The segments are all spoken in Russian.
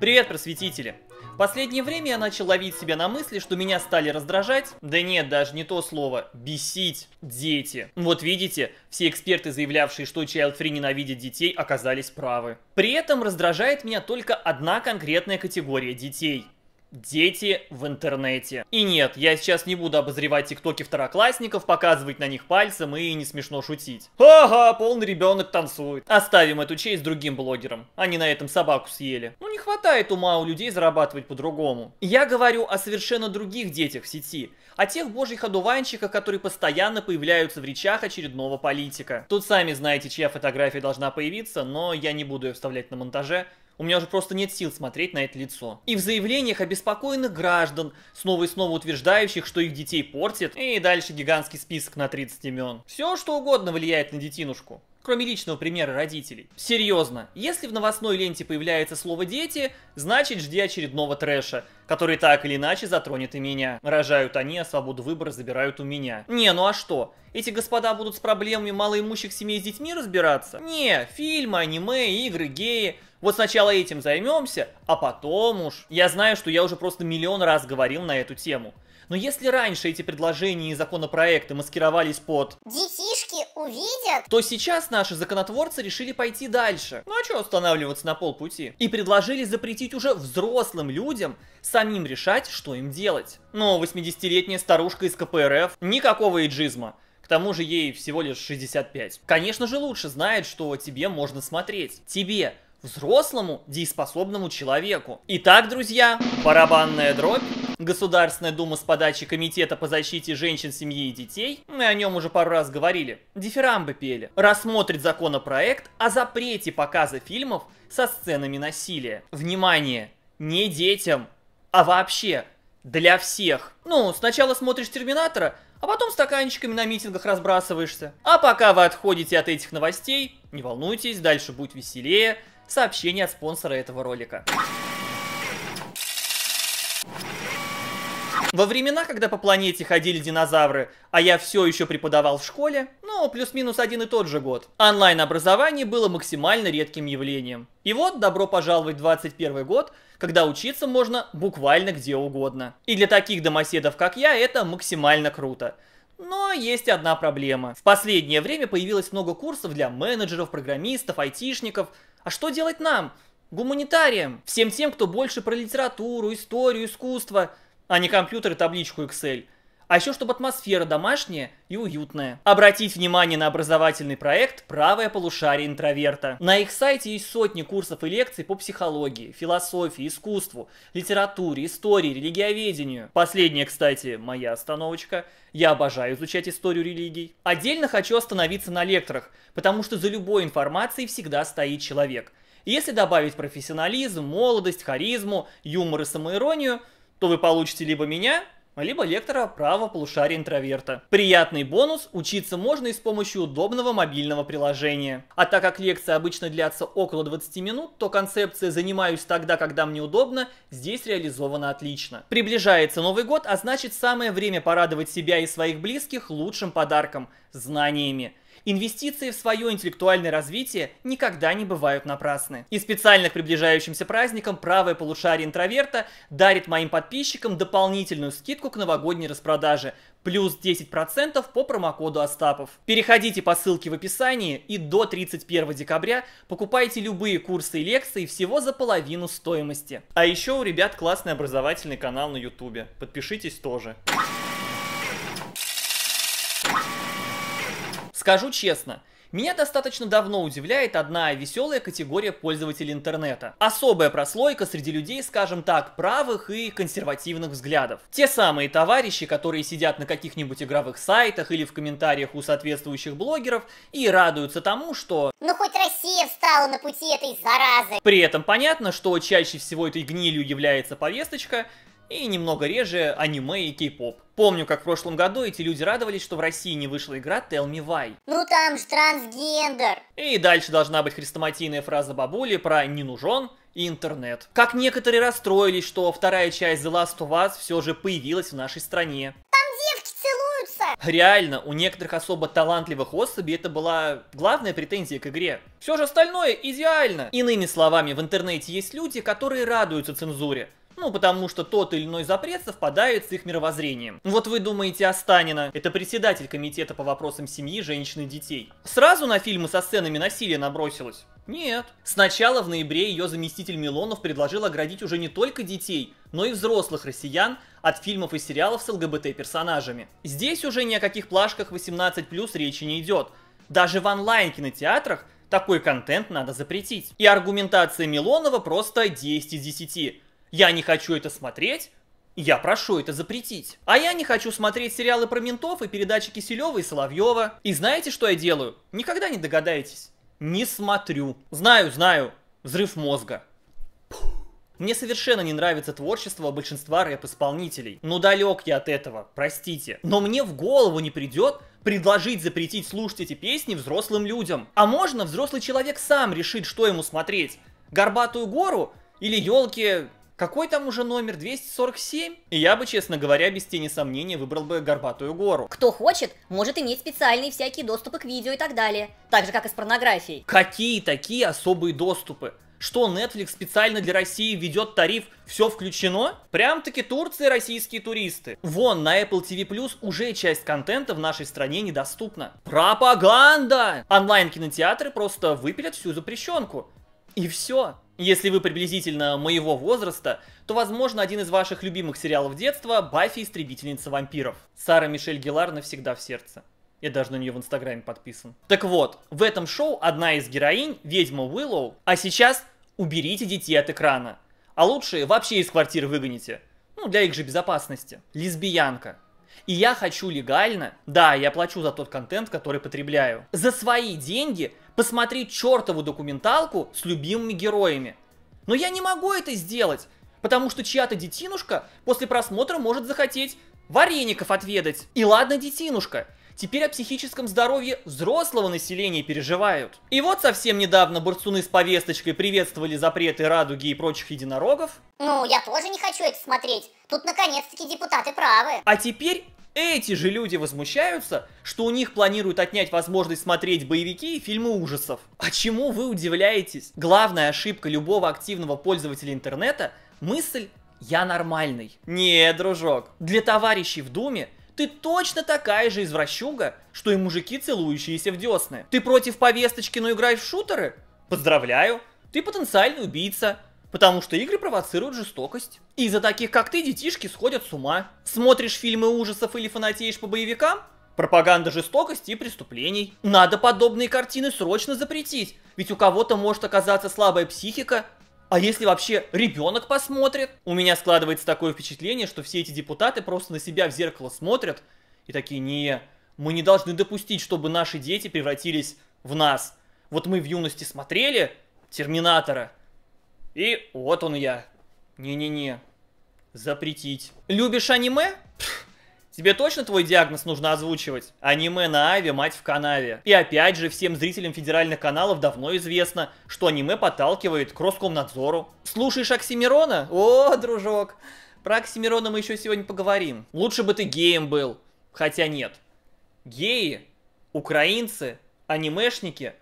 Привет, просветители! В последнее время я начал ловить себя на мысли, что меня стали раздражать, да нет, даже не то слово, бесить дети. Вот видите, все эксперты, заявлявшие, что Child Free ненавидит детей, оказались правы. При этом раздражает меня только одна конкретная категория детей – Дети в интернете. И нет, я сейчас не буду обозревать тиктоки второклассников, показывать на них пальцем и не смешно шутить. Ага, полный ребенок танцует. Оставим эту честь другим блогерам. Они на этом собаку съели. Ну не хватает ума у людей зарабатывать по-другому. Я говорю о совершенно других детях в сети. О тех божьих одуванчиках, которые постоянно появляются в речах очередного политика. Тут сами знаете, чья фотография должна появиться, но я не буду ее вставлять на монтаже. У меня уже просто нет сил смотреть на это лицо. И в заявлениях обеспокоенных граждан, снова и снова утверждающих, что их детей портит, и дальше гигантский список на 30 имен. Все что угодно влияет на детинушку кроме личного примера родителей. Серьезно, если в новостной ленте появляется слово «дети», значит жди очередного трэша, который так или иначе затронет и меня. Рожают они, а свободу выбора забирают у меня. Не, ну а что? Эти господа будут с проблемами малоимущих семей с детьми разбираться? Не, фильмы, аниме, игры, геи. Вот сначала этим займемся, а потом уж. Я знаю, что я уже просто миллион раз говорил на эту тему. Но если раньше эти предложения и законопроекты маскировались под... DC увидят, то сейчас наши законотворцы решили пойти дальше. Ну а что останавливаться на полпути? И предложили запретить уже взрослым людям самим решать, что им делать. Но 80-летняя старушка из КПРФ никакого иджизма. К тому же ей всего лишь 65. Конечно же лучше знает, что тебе можно смотреть. Тебе, взрослому, дееспособному человеку. Итак, друзья, барабанная дробь Государственная дума с подачи Комитета по защите женщин, семьи и детей, мы о нем уже пару раз говорили, дифирамбы пели, рассмотрит законопроект о запрете показа фильмов со сценами насилия. Внимание! Не детям, а вообще для всех. Ну, сначала смотришь Терминатора, а потом стаканчиками на митингах разбрасываешься. А пока вы отходите от этих новостей, не волнуйтесь, дальше будет веселее. Сообщение от спонсора этого ролика. Во времена, когда по планете ходили динозавры, а я все еще преподавал в школе, ну, плюс-минус один и тот же год, онлайн-образование было максимально редким явлением. И вот, добро пожаловать в 21 год, когда учиться можно буквально где угодно. И для таких домоседов, как я, это максимально круто. Но есть одна проблема. В последнее время появилось много курсов для менеджеров, программистов, айтишников. А что делать нам? Гуманитариям, всем тем, кто больше про литературу, историю, искусство – а не компьютер и табличку Excel. А еще, чтобы атмосфера домашняя и уютная. Обратить внимание на образовательный проект «Правое полушарие интроверта». На их сайте есть сотни курсов и лекций по психологии, философии, искусству, литературе, истории, религиоведению. Последняя, кстати, моя остановочка. Я обожаю изучать историю религий. Отдельно хочу остановиться на лекторах, потому что за любой информацией всегда стоит человек. Если добавить профессионализм, молодость, харизму, юмор и самоиронию – то вы получите либо меня, либо лектора права полушария интроверта. Приятный бонус, учиться можно и с помощью удобного мобильного приложения. А так как лекции обычно длятся около 20 минут, то концепция «занимаюсь тогда, когда мне удобно» здесь реализована отлично. Приближается Новый год, а значит самое время порадовать себя и своих близких лучшим подарком – знаниями. Инвестиции в свое интеллектуальное развитие никогда не бывают напрасны. И специально к приближающимся праздникам правое полушарие интроверта дарит моим подписчикам дополнительную скидку к новогодней распродаже плюс 10% по промокоду Остапов. Переходите по ссылке в описании и до 31 декабря покупайте любые курсы и лекции всего за половину стоимости. А еще у ребят классный образовательный канал на ютубе. Подпишитесь тоже. Скажу честно, меня достаточно давно удивляет одна веселая категория пользователей интернета. Особая прослойка среди людей, скажем так, правых и консервативных взглядов. Те самые товарищи, которые сидят на каких-нибудь игровых сайтах или в комментариях у соответствующих блогеров и радуются тому, что «Ну хоть Россия встала на пути этой заразы!» При этом понятно, что чаще всего этой гнилью является повесточка, и немного реже аниме и кей-поп. Помню, как в прошлом году эти люди радовались, что в России не вышла игра Tell Me Why. Ну там же трансгендер. И дальше должна быть хрестоматийная фраза бабули про «не нужен» и интернет. Как некоторые расстроились, что вторая часть The Last of Us все же появилась в нашей стране. Реально, у некоторых особо талантливых особей это была главная претензия к игре. Все же остальное идеально. Иными словами, в интернете есть люди, которые радуются цензуре. Ну, потому что тот или иной запрет совпадает с их мировоззрением. Вот вы думаете о Станина. Это председатель комитета по вопросам семьи, женщин и детей. Сразу на фильмы со сценами насилия набросилась? Нет. Сначала в ноябре ее заместитель Милонов предложил оградить уже не только детей, но и взрослых россиян от фильмов и сериалов с ЛГБТ-персонажами. Здесь уже ни о каких плашках 18+, речи не идет. Даже в онлайн-кинотеатрах такой контент надо запретить. И аргументация Милонова просто 10 из 10. Я не хочу это смотреть, я прошу это запретить. А я не хочу смотреть сериалы про ментов и передачи Киселева и Соловьева. И знаете, что я делаю? Никогда не догадаетесь. Не смотрю. Знаю, знаю. Взрыв мозга. Мне совершенно не нравится творчество большинства рэп-исполнителей. Ну далек я от этого, простите. Но мне в голову не придет предложить запретить слушать эти песни взрослым людям. А можно взрослый человек сам решить, что ему смотреть. Горбатую гору или елки какой там уже номер? 247? И я бы, честно говоря, без тени сомнения выбрал бы Горбатую гору. Кто хочет, может иметь специальные всякие доступы к видео и так далее. Так же, как и с порнографией. Какие такие особые доступы? Что Netflix специально для России ведет тариф «Все включено»? Прям-таки турции российские туристы. Вон, на Apple TV Plus уже часть контента в нашей стране недоступна. Пропаганда! Онлайн-кинотеатры просто выпилят всю запрещенку. И все. Если вы приблизительно моего возраста, то, возможно, один из ваших любимых сериалов детства – «Баффи. Истребительница вампиров». Сара Мишель Геллар навсегда в сердце. Я даже на нее в Инстаграме подписан. Так вот, в этом шоу одна из героинь – ведьма Уиллоу. А сейчас уберите детей от экрана. А лучше вообще из квартиры выгоните. Ну, для их же безопасности. Лесбиянка. И я хочу легально, да, я плачу за тот контент, который потребляю, за свои деньги – посмотреть чертову документалку с любимыми героями. Но я не могу это сделать, потому что чья-то детинушка после просмотра может захотеть вареников отведать. И ладно, детинушка, теперь о психическом здоровье взрослого населения переживают. И вот совсем недавно борцуны с повесточкой приветствовали запреты радуги и прочих единорогов. Ну, я тоже не хочу это смотреть. Тут наконец-таки депутаты правы. А теперь эти же люди возмущаются, что у них планируют отнять возможность смотреть боевики и фильмы ужасов. А чему вы удивляетесь? Главная ошибка любого активного пользователя интернета – мысль «я нормальный». Не, дружок, для товарищей в Думе ты точно такая же извращуга, что и мужики, целующиеся в десны. Ты против повесточки, но играешь в шутеры? Поздравляю, ты потенциальный убийца. Потому что игры провоцируют жестокость. Из-за таких, как ты, детишки сходят с ума. Смотришь фильмы ужасов или фанатеешь по боевикам? Пропаганда жестокости и преступлений. Надо подобные картины срочно запретить, ведь у кого-то может оказаться слабая психика, а если вообще ребенок посмотрит? У меня складывается такое впечатление, что все эти депутаты просто на себя в зеркало смотрят и такие, не, мы не должны допустить, чтобы наши дети превратились в нас. Вот мы в юности смотрели Терминатора, и вот он я. Не-не-не. Запретить. Любишь аниме? Тебе точно твой диагноз нужно озвучивать? Аниме на Аве, мать в канаве. И опять же, всем зрителям федеральных каналов давно известно, что аниме подталкивает к Роскомнадзору. Слушаешь Оксимирона? О, дружок. Про Оксимирона мы еще сегодня поговорим. Лучше бы ты геем был. Хотя нет. Геи, украинцы, анимешники,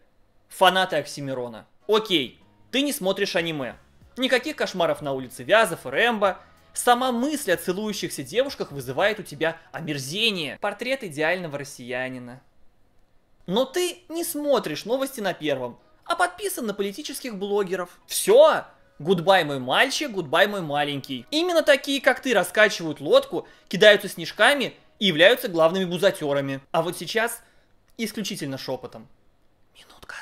фанаты Оксимирона. Окей, ты не смотришь аниме. Никаких кошмаров на улице Вязов и Рэмбо. Сама мысль о целующихся девушках вызывает у тебя омерзение. Портрет идеального россиянина. Но ты не смотришь новости на первом, а подписан на политических блогеров. Все! Гудбай, мой мальчик, гудбай, мой маленький. Именно такие, как ты, раскачивают лодку, кидаются снежками и являются главными бузатерами. А вот сейчас исключительно шепотом. Минутка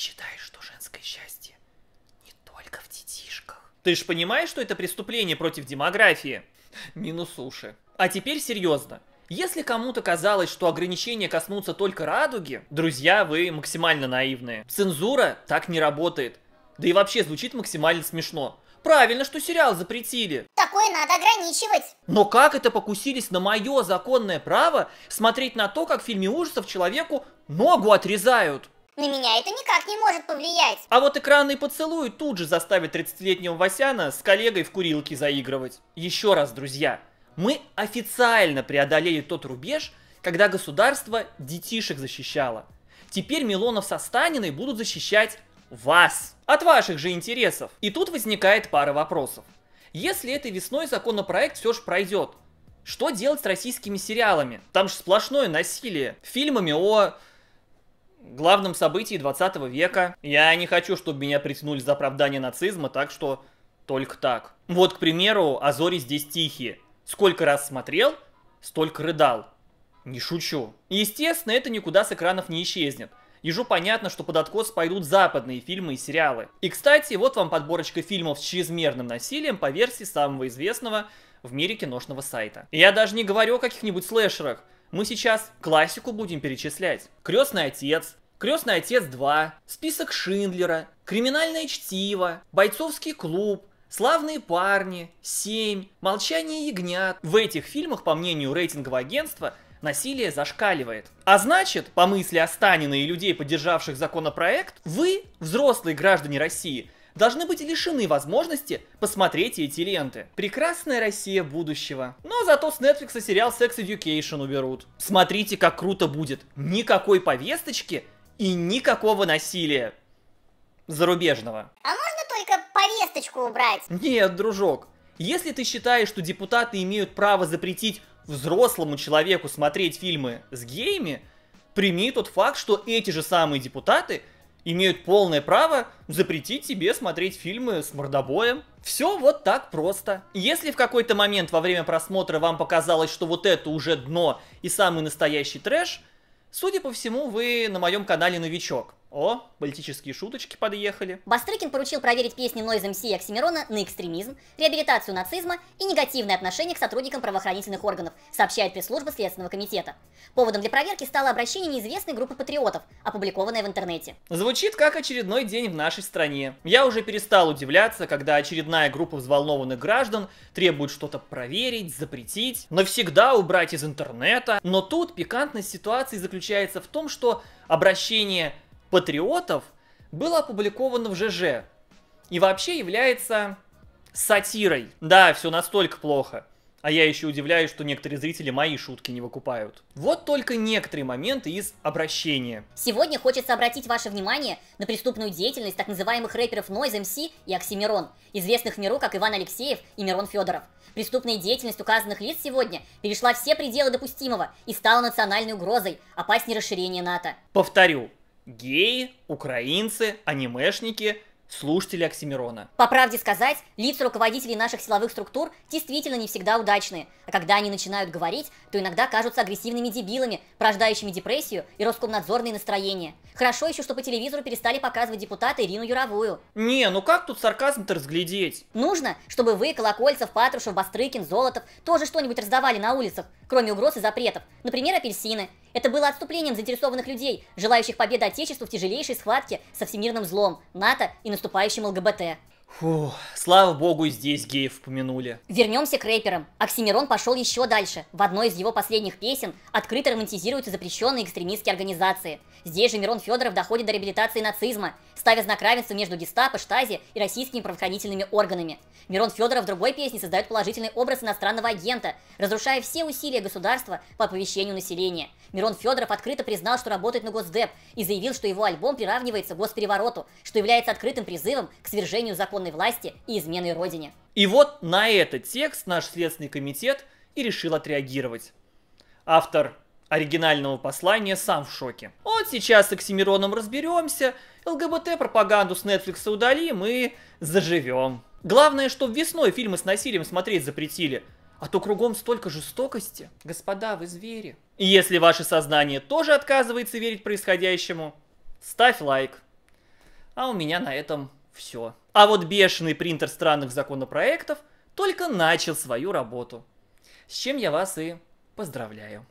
считаешь, что женское счастье не только в детишках? Ты ж понимаешь, что это преступление против демографии? Минус уши. А теперь серьезно. Если кому-то казалось, что ограничения коснутся только радуги, друзья, вы максимально наивные. Цензура так не работает. Да и вообще звучит максимально смешно. Правильно, что сериал запретили. Такое надо ограничивать. Но как это покусились на мое законное право смотреть на то, как в фильме ужасов человеку ногу отрезают? На меня это никак не может повлиять. А вот экранный поцелуй тут же заставит 30-летнего Васяна с коллегой в курилке заигрывать. Еще раз, друзья, мы официально преодолели тот рубеж, когда государство детишек защищало. Теперь Милонов со Станиной будут защищать вас от ваших же интересов. И тут возникает пара вопросов. Если этой весной законопроект все же пройдет, что делать с российскими сериалами? Там же сплошное насилие. Фильмами о главном событии 20 века. Я не хочу, чтобы меня притянули за оправдание нацизма, так что только так. Вот, к примеру, «А зори здесь тихие». Сколько раз смотрел, столько рыдал. Не шучу. Естественно, это никуда с экранов не исчезнет. Ежу понятно, что под откос пойдут западные фильмы и сериалы. И, кстати, вот вам подборочка фильмов с чрезмерным насилием по версии самого известного в мире киношного сайта. Я даже не говорю о каких-нибудь слэшерах. Мы сейчас классику будем перечислять. Крестный отец, Крестный отец 2, список Шиндлера, криминальное чтиво, бойцовский клуб, «Славные парни», «Семь», «Молчание ягнят». В этих фильмах, по мнению рейтингового агентства, насилие зашкаливает. А значит, по мысли Останина и людей, поддержавших законопроект, вы, взрослые граждане России, должны быть лишены возможности посмотреть эти ленты. Прекрасная Россия будущего. Но зато с Netflix сериал Sex Education уберут. Смотрите, как круто будет. Никакой повесточки и никакого насилия зарубежного. А можно только повесточку убрать? Нет, дружок. Если ты считаешь, что депутаты имеют право запретить взрослому человеку смотреть фильмы с геями, прими тот факт, что эти же самые депутаты – имеют полное право запретить тебе смотреть фильмы с мордобоем. Все вот так просто. Если в какой-то момент во время просмотра вам показалось, что вот это уже дно и самый настоящий трэш, судя по всему, вы на моем канале новичок. О, политические шуточки подъехали. Бастрыкин поручил проверить песни Noise MC и Оксимирона на экстремизм, реабилитацию нацизма и негативное отношение к сотрудникам правоохранительных органов, сообщает пресс-служба Следственного комитета. Поводом для проверки стало обращение неизвестной группы патриотов, опубликованное в интернете. Звучит как очередной день в нашей стране. Я уже перестал удивляться, когда очередная группа взволнованных граждан требует что-то проверить, запретить, навсегда убрать из интернета. Но тут пикантность ситуации заключается в том, что обращение патриотов было опубликовано в ЖЖ и вообще является сатирой. Да, все настолько плохо. А я еще удивляюсь, что некоторые зрители мои шутки не выкупают. Вот только некоторые моменты из обращения. Сегодня хочется обратить ваше внимание на преступную деятельность так называемых рэперов Noise MC и Оксимирон, известных миру как Иван Алексеев и Мирон Федоров. Преступная деятельность указанных лиц сегодня перешла все пределы допустимого и стала национальной угрозой, опаснее расширения НАТО. Повторю, геи, украинцы, анимешники, слушатели Оксимирона. По правде сказать, лица руководителей наших силовых структур действительно не всегда удачные. А когда они начинают говорить, то иногда кажутся агрессивными дебилами, порождающими депрессию и Роскомнадзорные настроения. Хорошо еще, что по телевизору перестали показывать депутаты Ирину Юровую. Не, ну как тут сарказм-то разглядеть? Нужно, чтобы вы, Колокольцев, Патрушев, Бастрыкин, Золотов тоже что-нибудь раздавали на улицах, кроме угроз и запретов. Например, апельсины. Это было отступлением заинтересованных людей, желающих победы Отечеству в тяжелейшей схватке со всемирным злом, НАТО и наступающим ЛГБТ. Фу, слава богу, здесь геев помянули. Вернемся к рэперам. Оксимирон пошел еще дальше. В одной из его последних песен открыто романтизируются запрещенные экстремистские организации. Здесь же Мирон Федоров доходит до реабилитации нацизма, ставя знак равенства между гестапо, штази и российскими правоохранительными органами. Мирон Федоров в другой песне создает положительный образ иностранного агента, разрушая все усилия государства по оповещению населения. Мирон Федоров открыто признал, что работает на Госдеп и заявил, что его альбом приравнивается к госперевороту, что является открытым призывом к свержению закона незаконной власти и измены Родине. И вот на этот текст наш Следственный комитет и решил отреагировать. Автор оригинального послания сам в шоке. Вот сейчас с Оксимироном разберемся, ЛГБТ-пропаганду с Netflix удалим и заживем. Главное, что весной фильмы с насилием смотреть запретили, а то кругом столько жестокости. Господа, вы звери. И если ваше сознание тоже отказывается верить происходящему, ставь лайк. А у меня на этом все. А вот бешеный принтер странных законопроектов только начал свою работу. С чем я вас и поздравляю.